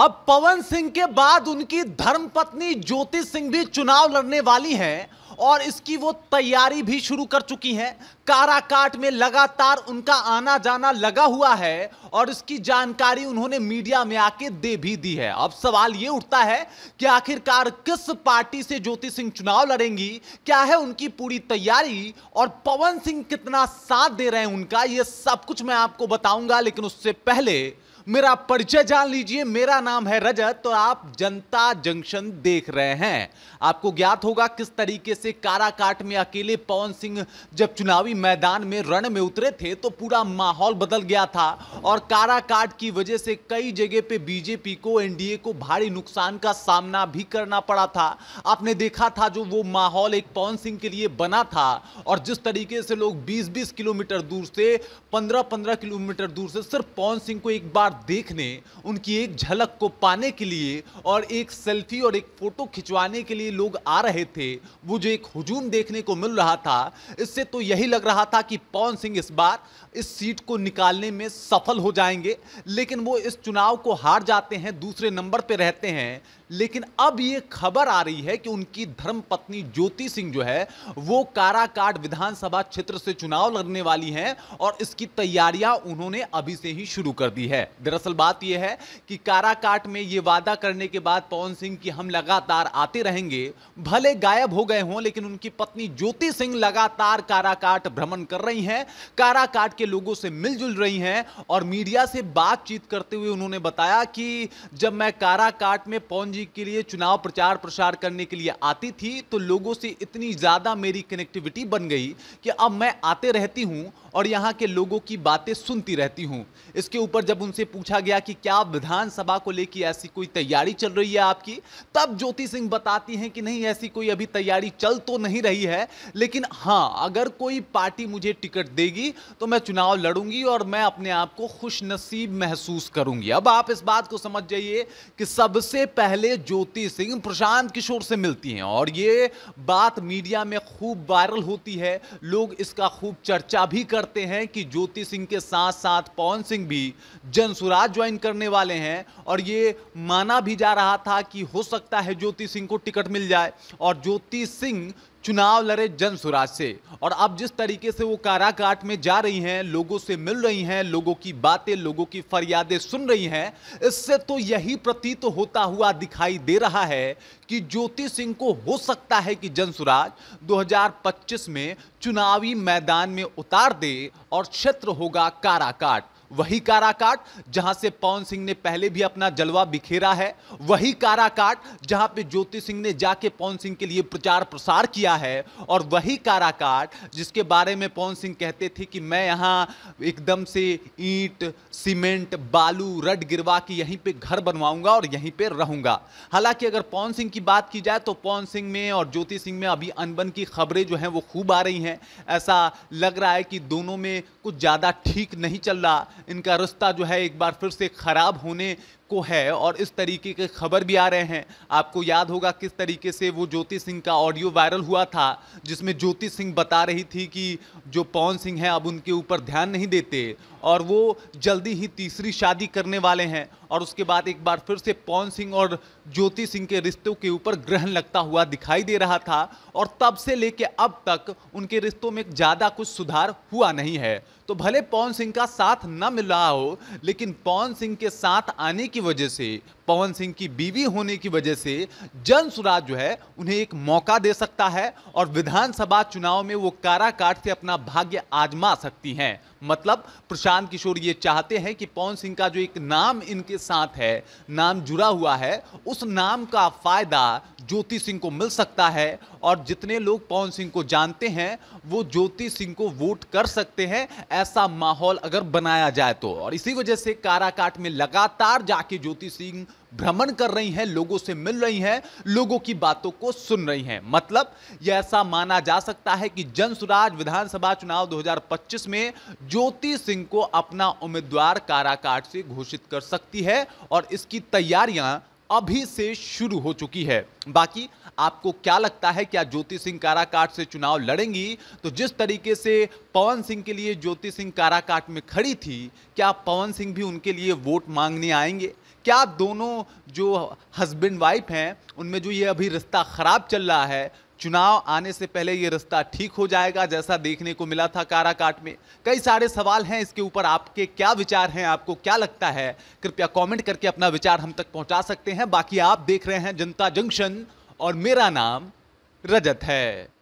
अब पवन सिंह के बाद उनकी धर्मपत्नी ज्योति सिंह भी चुनाव लड़ने वाली हैं और इसकी वो तैयारी भी शुरू कर चुकी हैं काराकाट में लगातार उनका आना जाना लगा हुआ है और इसकी जानकारी उन्होंने मीडिया में आके दे भी दी है अब सवाल ये उठता है कि आखिरकार किस पार्टी से ज्योति सिंह चुनाव लड़ेंगी क्या है उनकी पूरी तैयारी और पवन सिंह कितना साथ दे रहे हैं उनका ये सब कुछ मैं आपको बताऊंगा लेकिन उससे पहले मेरा परिचय जान लीजिए मेरा नाम है रजत तो आप जनता जंक्शन देख रहे हैं आपको ज्ञात होगा किस तरीके से काराकाट में अकेले पवन सिंह जब चुनावी मैदान में रण में उतरे थे तो पूरा माहौल बदल गया था और काराकाट की वजह से कई जगह पे बीजेपी को एनडीए को भारी नुकसान का सामना भी करना पड़ा था आपने देखा था जो वो माहौल एक पवन सिंह के लिए बना था और जिस तरीके से लोग बीस बीस किलोमीटर दूर से पंद्रह पंद्रह किलोमीटर दूर से सिर्फ पवन सिंह को एक बार देखने उनकी एक झलक को पाने के लिए और एक सेल्फी और एक फोटो खिंचवाने के लिए लोग आ रहे थे वो जो एक हुजूम देखने को मिल रहा था इससे तो यही लग रहा था कि पवन सिंह इस बार इस सीट को निकालने में सफल हो जाएंगे लेकिन वो इस चुनाव को हार जाते हैं दूसरे नंबर पर रहते हैं लेकिन अब ये खबर आ रही है कि उनकी धर्मपत्नी ज्योति सिंह जो है वो काराकाट विधानसभा क्षेत्र से चुनाव लड़ने वाली हैं और इसकी तैयारियां उन्होंने अभी से ही शुरू कर दी है दरअसल बात यह है कि काराकाट में ये वादा करने के बाद पवन सिंह की हम लगातार आते रहेंगे भले गायब हो गए हों लेकिन उनकी पत्नी ज्योति सिंह लगातार काराकाट भ्रमण कर रही हैं काराकाट के लोगों से मिलजुल रही हैं और मीडिया से बातचीत करते हुए उन्होंने बताया कि जब मैं काराकाट में पवन जी के लिए चुनाव प्रचार प्रसार करने के लिए आती थी तो लोगों से इतनी ज़्यादा मेरी कनेक्टिविटी बन गई कि अब मैं आते रहती हूँ और यहाँ के लोगों की बातें सुनती रहती हूँ इसके ऊपर जब उनसे पूछा गया कि क्या विधानसभा को लेकर ऐसी कोई तैयारी चल रही है आपकी तब ज्योति सिंह बताती हैं कि नहीं ऐसी कोई अभी तैयारी चल तो नहीं रही है लेकिन हाँ अगर कोई पार्टी मुझे टिकट देगी तो मैं चुनाव लड़ूंगी और मैं अपने आप को खुशनसीब महसूस करूंगी अब आप इस बात को समझ जाइए कि सबसे पहले ज्योति सिंह प्रशांत किशोर से मिलती हैं और ये बात मीडिया में खूब वायरल होती है लोग इसका खूब चर्चा भी करते हैं कि ज्योति सिंह के साथ साथ पवन सिंह भी जन सुराज ज्वाइन करने वाले हैं और ये माना भी जा रहा था कि हो सकता है ज्योति सिंह को टिकट मिल जाए और ज्योति सिंह चुनाव लड़े जन सुराज से और अब जिस तरीके से वो काराकाट में जा रही हैं लोगों से मिल रही हैं लोगों की बातें लोगों की फरियादें सुन रही हैं इससे तो यही प्रतीत तो होता हुआ दिखाई दे रहा है कि ज्योति सिंह को हो सकता है कि जन सुराज दो में चुनावी मैदान में उतार दे और क्षेत्र होगा काराकाट वही काराकाट जहां से पवन सिंह ने पहले भी अपना जलवा बिखेरा है वही काराकाट जहां पे ज्योति सिंह ने जाके पवन सिंह के लिए प्रचार प्रसार किया है और वही काराकाट जिसके बारे में पवन सिंह कहते थे कि मैं यहाँ एकदम से ईंट सीमेंट बालू रड गिरवा के यहीं पे घर बनवाऊंगा और यहीं पे रहूंगा हालांकि अगर पवन सिंह की बात की जाए तो पवन सिंह में और ज्योति सिंह में अभी अनबन की खबरें जो हैं वो खूब आ रही हैं ऐसा लग रहा है कि दोनों में कुछ ज़्यादा ठीक नहीं चल रहा इनका रिश्ता जो है एक बार फिर से ख़राब होने को है और इस तरीके के खबर भी आ रहे हैं आपको याद होगा किस तरीके से वो ज्योति सिंह का ऑडियो वायरल हुआ था जिसमें ज्योति सिंह बता रही थी कि जो पवन सिंह हैं अब उनके ऊपर ध्यान नहीं देते और वो जल्दी ही तीसरी शादी करने वाले हैं और उसके बाद एक बार फिर से पवन सिंह और ज्योति सिंह के रिश्तों के ऊपर ग्रहण लगता हुआ दिखाई दे रहा था और तब से लेके अब तक उनके रिश्तों में ज़्यादा कुछ सुधार हुआ नहीं है तो भले पवन सिंह का साथ न मिल रहा हो लेकिन पवन सिंह के साथ आने की vou dizer assim, पवन सिंह की बीवी होने की वजह से जन सुराज जो है उन्हें एक मौका दे सकता है और विधानसभा चुनाव में वो काराकाट से अपना भाग्य आजमा सकती हैं मतलब प्रशांत किशोर ये चाहते हैं कि पवन सिंह का जो एक नाम इनके साथ है नाम जुड़ा हुआ है उस नाम का फायदा ज्योति सिंह को मिल सकता है और जितने लोग पवन सिंह को जानते हैं वो ज्योति सिंह को वोट कर सकते हैं ऐसा माहौल अगर बनाया जाए तो और इसी वजह से काराकाट में लगातार जाके ज्योति सिंह भ्रमण कर रही हैं लोगों से मिल रही हैं लोगों की बातों को सुन रही हैं मतलब यह ऐसा माना जा सकता है कि जन विधानसभा चुनाव 2025 में ज्योति सिंह को अपना उम्मीदवार काराकाट से घोषित कर सकती है और इसकी तैयारियां अभी से शुरू हो चुकी है बाकी आपको क्या लगता है क्या ज्योति सिंह काराकाट से चुनाव लड़ेंगी तो जिस तरीके से पवन सिंह के लिए ज्योति सिंह काराकाट में खड़ी थी क्या पवन सिंह भी उनके लिए वोट मांगने आएंगे क्या दोनों जो हस्बैंड वाइफ हैं उनमें जो ये अभी रिश्ता ख़राब चल रहा है चुनाव आने से पहले ये रिश्ता ठीक हो जाएगा जैसा देखने को मिला था काराकाट में कई सारे सवाल हैं इसके ऊपर आपके क्या विचार हैं आपको क्या लगता है कृपया कमेंट करके अपना विचार हम तक पहुंचा सकते हैं बाकी आप देख रहे हैं जनता जंक्शन और मेरा नाम रजत है